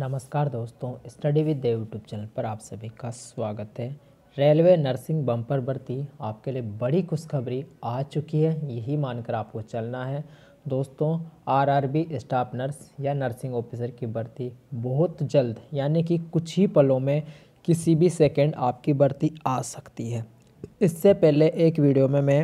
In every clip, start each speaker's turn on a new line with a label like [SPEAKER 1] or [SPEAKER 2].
[SPEAKER 1] नमस्कार दोस्तों study with Dev YouTube channel पर आप सभी का स्वागत है रेलवे नर्सिंग बम्पर भर्ती आपके लिए बड़ी खुशखबरी आ चुकी है यही मानकर आपको चलना है दोस्तों आरआरबी स्टाफ नर्स या नर्सिंग ऑफिसर की भर्ती बहुत जल्द यानी कि कुछ ही पलों में किसी भी सेकंड आपकी भर्ती आ सकती है इससे पहले एक वीडियो में मैं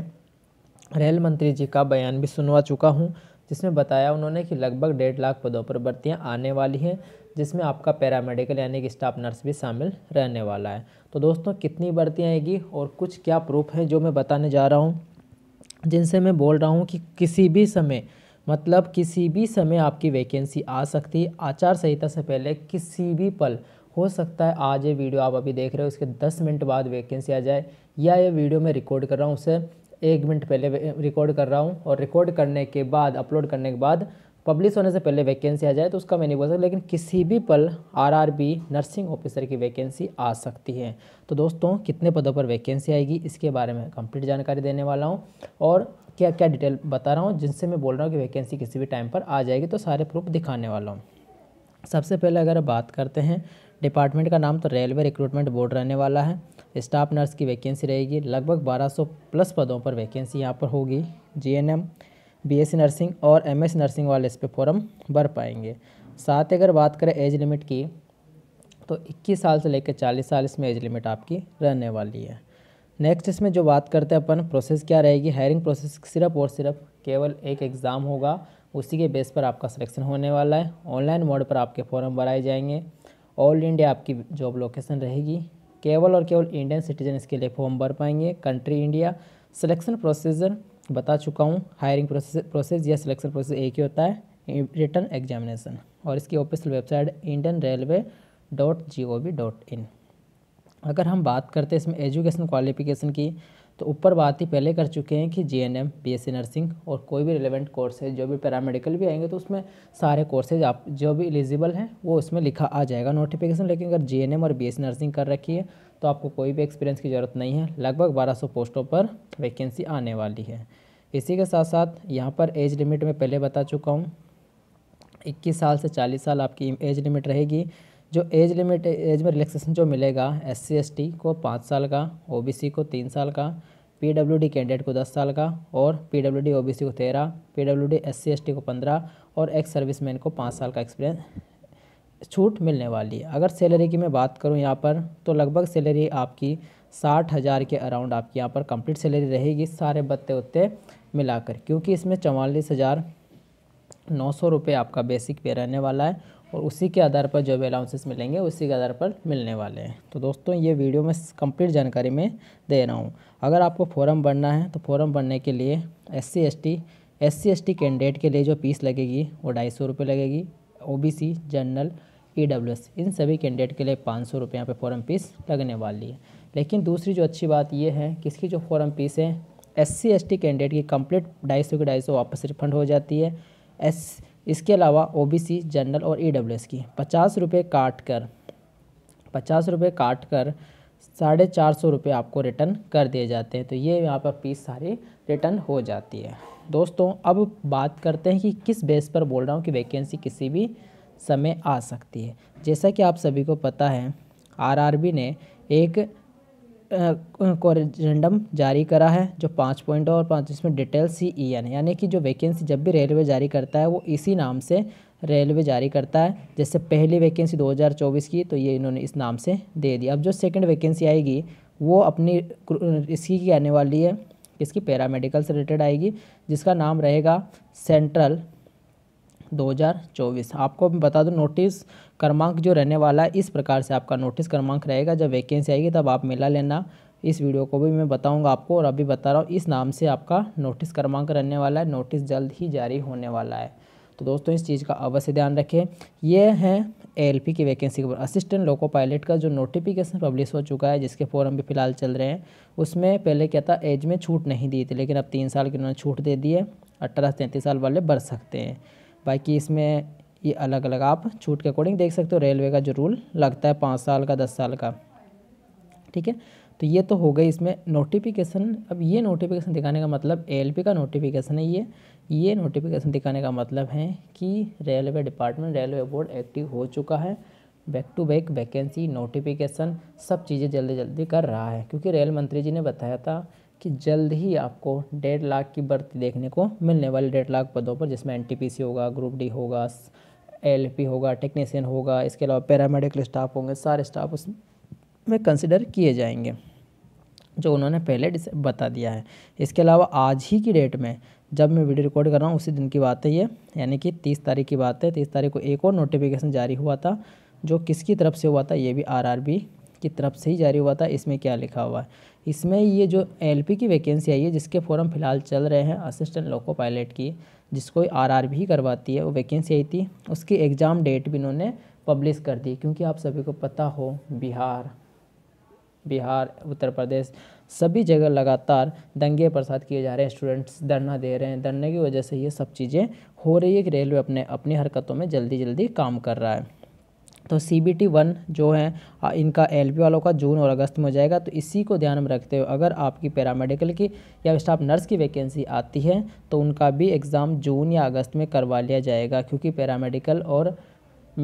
[SPEAKER 1] रेल मंत्री जी का बयान भी सुनवा चुका हूँ जिसमें बताया उन्होंने कि लगभग डेढ़ लाख पदों पर भर्तियाँ आने वाली हैं जिसमें आपका पैरामेडिकल यानी कि स्टाफ नर्स भी शामिल रहने वाला है तो दोस्तों कितनी भर्ती आएगी और कुछ क्या प्रूफ हैं जो मैं बताने जा रहा हूँ जिनसे मैं बोल रहा हूँ कि किसी भी समय मतलब किसी भी समय आपकी वैकेंसी आ सकती है आचार संहिता से पहले किसी भी पल हो सकता है आज ये वीडियो आप अभी देख रहे हो उसके दस मिनट बाद वैकेंसी आ जाए या ये वीडियो मैं रिकॉर्ड कर रहा हूँ उसे एक मिनट पहले रिकॉर्ड कर रहा हूँ और रिकॉर्ड करने के बाद अपलोड करने के बाद पब्लिश होने से पहले वैकेंसी आ जाए तो उसका मैं नहीं बोल सकता लेकिन किसी भी पल आरआरबी नर्सिंग ऑफिसर की वैकेंसी आ सकती है तो दोस्तों कितने पदों पर वैकेंसी आएगी इसके बारे में कंप्लीट जानकारी देने वाला हूँ और क्या क्या डिटेल बता रहा हूँ जिनसे मैं बोल रहा हूँ कि वैकेंसी किसी भी टाइम पर आ जाएगी तो सारे प्रूफ दिखाने वाला हूँ सबसे पहले अगर बात करते हैं डिपार्टमेंट का नाम तो रेलवे रिक्रूटमेंट बोर्ड रहने वाला है स्टाफ नर्स की वैकेंसी रहेगी लगभग बारह प्लस पदों पर वैकेंसी यहाँ पर होगी जी बीएससी नर्सिंग और एमएससी नर्सिंग वाले इस पर फॉर्म भर पाएंगे साथ ही अगर बात करें एज लिमिट की तो 21 साल से लेकर 40 साल इसमें एज लिमिट आपकी रहने वाली है नेक्स्ट इसमें जो बात करते हैं अपन प्रोसेस क्या रहेगी हायरिंग प्रोसेस सिर्फ और सिर्फ केवल एक एग्ज़ाम होगा उसी के बेस पर आपका सिलेक्शन होने वाला है ऑनलाइन मोड पर आपके फॉर्म भराए जाएंगे ऑल इंडिया आपकी जॉब लोकेशन रहेगी केवल और केवल इंडियन सिटीजन इसके लिए फॉर्म भर पाएंगे कंट्री इंडिया सिलेक्शन प्रोसीजर बता चुका हूँ हायरिंग प्रोसेस प्रोसेस या सिलेक्शन प्रोसेस एक ही होता है रिटर्न एग्जामिनेशन और इसकी official website Indian railway dot G O V dot in अगर हम बात करते हैं इसमें एजुकेशन क्वालिफिकेशन की तो ऊपर बात ही पहले कर चुके हैं कि J N M B S C nursing और कोई भी रिलेवेंट कोर्सेज जो भी पैरामेडिकल भी आएंगे तो उसमें सारे कोर्सेज आप जो भी एलिजिबल हैं वो उसमें लिखा आ जाएगा नोटिफिकेशन लेकिन अगर जे एन एम और बी एस सी नर्सिंग कर रखी है तो आपको कोई भी एक्सपीरियंस की ज़रूरत नहीं है लगभग बारह सौ पोस्टों पर वैकेंसी आने वाली है इसी के साथ साथ यहाँ पर एज लिमिट में पहले बता चुका हूँ इक्कीस साल से चालीस साल आपकी एज लिमिट रहेगी जो एज लिमिट एज में रिलैक्सेशन जो मिलेगा एस सी को पाँच साल का ओ को तीन साल का पी कैंडिडेट को दस साल का और पी डब्ल्यू को तेरह पी डब्ल्यू को पंद्रह और एक्स सर्विसमैन को पाँच साल का एक्सपीरियंस छूट मिलने वाली है अगर सैलरी की मैं बात करूँ यहाँ पर तो लगभग सैलरी आपकी साठ हज़ार के अराउंड आपकी यहाँ पर कंप्लीट सैलरी रहेगी सारे बत्ते उत्ते मिलाकर क्योंकि इसमें चवालीस हज़ार नौ सौ रुपये आपका बेसिक पे रहने वाला है और उसी के आधार पर जो भी अलाउंसेस मिलेंगे उसी के आधार पर मिलने वाले हैं तो दोस्तों ये वीडियो में कंप्लीट जानकारी में दे रहा हूँ अगर आपको फॉर्म भरना है तो फॉर्म भरने के लिए S C S T S C S T candidate के लिए जो फीस लगेगी वो ढाई सौ रुपये लगेगी O B C general E W S इन सभी कैंडिडेट के लिए पाँच सौ रुपये यहाँ पर फॉर्म फीस लगने वाली है लेकिन दूसरी जो अच्छी बात ये है कि इसकी जो फॉरम फीस है S C S T candidate की कंप्लीट ढाई सौ की ढाई सौ वापस रिफंड हो जाती है एस इसके अलावा ओ बी सी जनरल और ई डब्ल्यू एस की पचास रुपये काट कर पचास रुपये काट कर साढ़े चार सौ रुपये आपको रिटर्न कर दिए जाते हैं तो ये यहाँ पर फीस सारी रिटर्न हो जाती है दोस्तों अब बात करते हैं कि किस बेस पर बोल रहा हूँ कि वैकेंसी किसी भी समय आ सकती है जैसा कि आप सभी को पता है आरआरबी ने एक कोरेजेंडम जारी करा है जो पाँच पॉइंट और पाँच जिसमें डिटेल सी ई एन यानी कि जो वैकेंसी जब भी रेलवे जारी करता है वो इसी नाम से रेलवे जारी करता है जैसे पहली वैकेंसी 2024 की तो ये इन्होंने इस नाम से दे दी अब जो सेकंड वैकेंसी आएगी वो अपनी इसकी की आने वाली है इसकी पैरामेडिकल से रिलेटेड आएगी जिसका नाम रहेगा सेंट्रल 2024 आपको मैं बता दूं नोटिस क्रमांक जो रहने वाला है इस प्रकार से आपका नोटिस क्रमांक रहेगा जब वैकेंसी आएगी तब आप मिला लेना इस वीडियो को भी मैं बताऊंगा आपको और अभी बता रहा हूँ इस नाम से आपका नोटिस क्रमांक रहने वाला है नोटिस जल्द ही जारी होने वाला है तो दोस्तों इस चीज़ का अवश्य ध्यान रखें ये हैं एएलपी की वैकेंसी के असिस्टेंट लोको पायलट का जो नोटिफिकेशन पब्लिश हो चुका है जिसके फॉरम भी फिलहाल चल रहे हैं उसमें पहले क्या था एज में छूट नहीं दी थी लेकिन अब तीन साल की उन्होंने छूट दे दी है अट्ठारह से तैंतीस साल वाले बढ़ सकते हैं बाकी इसमें ये अलग अलग आप छूट के अकॉर्डिंग देख सकते हो रेलवे का जो रूल लगता है पाँच साल का दस साल का ठीक है तो ये तो हो गई इसमें नोटिफिकेशन अब ये नोटिफिकेशन दिखाने का मतलब एलपी का नोटिफिकेशन है ये ये नोटिफिकेशन दिखाने का मतलब है कि railway department railway board active हो चुका है back to back vacancy notification सब चीज़ें जल्दी जल्दी कर रहा है क्योंकि रेल मंत्री जी ने बताया था कि जल्द ही आपको डेढ़ लाख की भर्ती देखने को मिलने वाली डेढ़ लाख पदों पर जिसमें एन होगा ग्रुप डी होगा एल होगा टेक्नीसियन होगा इसके अलावा पैरामेडिकल स्टाफ होंगे सारे स्टाफ उसमें कंसिडर किए जाएंगे जो उन्होंने पहले बता दिया है इसके अलावा आज ही की डेट में जब मैं वीडियो रिकॉर्ड कर रहा हूँ उसी दिन की बात है ये यानी कि तीस तारीख की बात है तीस तारीख को एक और नोटिफिकेशन जारी हुआ था जो किसकी तरफ से हुआ था ये भी आरआरबी की तरफ से ही जारी हुआ था इसमें क्या लिखा हुआ है इसमें ये जो एल की वैकेंसी आई है जिसके फॉर्म फिलहाल चल रहे हैं असिस्टेंट लोको पायलट की जिसको आर भी करवाती है वो वैकेंसी आई थी उसकी एग्ज़ाम डेट भी इन्होंने पब्लिश कर दी क्योंकि आप सभी को पता हो बिहार बिहार उत्तर प्रदेश सभी जगह लगातार दंगे प्रसाद किए जा रहे हैं स्टूडेंट्स धरना दे रहे हैं धरने की वजह से ये सब चीज़ें हो रही है कि रेलवे अपने अपनी हरकतों में जल्दी जल्दी काम कर रहा है तो सी बी टी वन जो है इनका एल पी वालों का जून और अगस्त में हो जाएगा तो इसी को ध्यान में रखते हुए अगर आपकी पैरामेडिकल की या स्टाफ नर्स की वैकेंसी आती है तो उनका भी एग्ज़ाम जून या अगस्त में करवा लिया जाएगा क्योंकि पैरामेडिकल और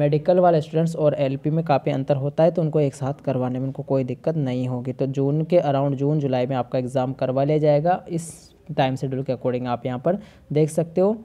[SPEAKER 1] मेडिकल वाले स्टूडेंट्स और एलपी में काफ़ी अंतर होता है तो उनको एक साथ करवाने में उनको कोई दिक्कत नहीं होगी तो जून के अराउंड जून जुलाई में आपका एग्ज़ाम करवा लिया जाएगा इस टाइम शेड्यूल के अकॉर्डिंग आप यहाँ पर देख सकते हो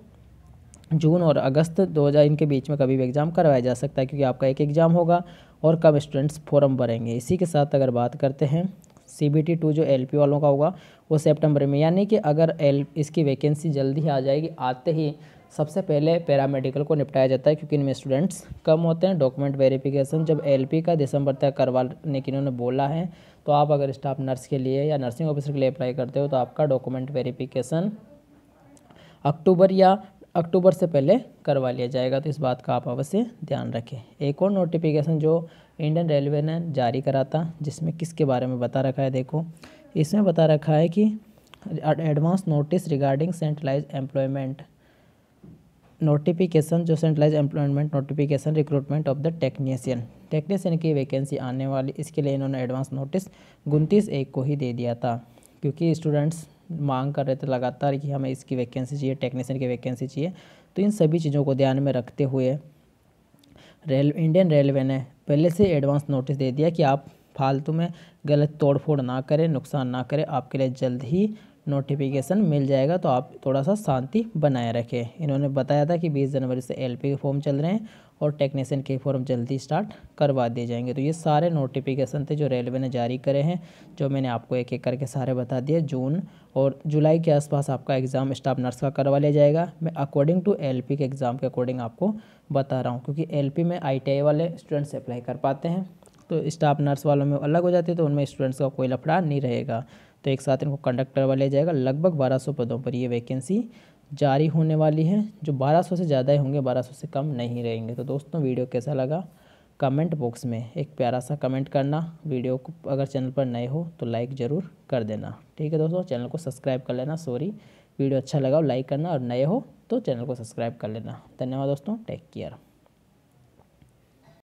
[SPEAKER 1] जून और अगस्त हज़ार इनके बीच में कभी भी एग्ज़ाम करवाया जा सकता है क्योंकि आपका एक एग्ज़ाम होगा और कम स्टूडेंट्स फॉर्म भरेंगे इसी के साथ अगर बात करते हैं सी बी टी टू जो एल पी वालों का होगा वो सेप्टेम्बर में यानी कि अगर एल इसकी वैकेंसी जल्दी ही आ जाएगी आते ही सबसे पहले पैरामेडिकल को निपटाया जाता है क्योंकि इनमें स्टूडेंट्स कम होते हैं डॉक्यूमेंट वेरिफिकेशन जब एलपी का दिसंबर तक करवाने की इन्होंने बोला है तो आप अगर स्टाफ नर्स के लिए या नर्सिंग ऑफिसर के लिए अप्लाई करते हो तो आपका डॉक्यूमेंट वेरिफिकेशन अक्टूबर या अक्टूबर से पहले करवा लिया जाएगा तो इस बात का आप अवश्य ध्यान रखें एक और नोटिफिकेशन जो इंडियन रेलवे ने जारी करा था जिसमें किसके बारे में बता रखा है देखो इसमें बता रखा है कि advance notice regarding centralize employment notification जो centralize employment notification recruitment of the technician technician की वैकेंसी आने वाली इसके लिए इन्होंने एडवांस नोटिस उनतीस एक को ही दे दिया था क्योंकि स्टूडेंट्स मांग कर रहे थे लगातार कि हमें इसकी वैकेंसी चाहिए टेक्नीशियन की वैकेंसी चाहिए तो इन सभी चीज़ों को ध्यान में रखते हुए रेल इंडियन रेलवे ने पहले से एडवांस नोटिस दे दिया कि आप फालतू में गलत तोड़फोड़ ना करें नुकसान ना करें आपके लिए जल्द ही नोटिफिकेशन मिल जाएगा तो आप थोड़ा सा शांति बनाए रखें इन्होंने बताया था कि 20 जनवरी से एलपी के फॉर्म चल रहे हैं और टेक्नीशियन के फॉर्म जल्दी स्टार्ट करवा दिए जाएंगे तो ये सारे नोटिफिकेशन थे जो रेलवे ने जारी करे हैं जो मैंने आपको एक एक करके सारे बता दिए जून और जुलाई के आसपास आपका एग्ज़ाम स्टाफ नर्स का करवा लिया जाएगा मैं अकॉर्डिंग टू एल के एग्ज़ाम के अकॉर्डिंग आपको बता रहा हूँ क्योंकि एल में आई वाले स्टूडेंट्स अप्लाई कर पाते हैं तो स्टाफ नर्स वालों में अलग हो जाती है तो उनमें स्टूडेंट्स का कोई लफड़ा नहीं रहेगा तो एक साथ इनको कंडक्ट करवा लिया जाएगा लगभग 1200 पदों पर ये वैकेंसी जारी होने वाली है जो 1200 से ज़्यादा ही होंगे 1200 से कम नहीं रहेंगे तो दोस्तों वीडियो कैसा लगा कमेंट बॉक्स में एक प्यारा सा कमेंट करना वीडियो को अगर चैनल पर नए हो तो लाइक ज़रूर कर देना ठीक है दोस्तों चैनल को सब्सक्राइब कर लेना सॉरी वीडियो अच्छा लगा हो लाइक करना और नए हो तो चैनल को सब्सक्राइब कर लेना धन्यवाद दोस्तों टेक केयर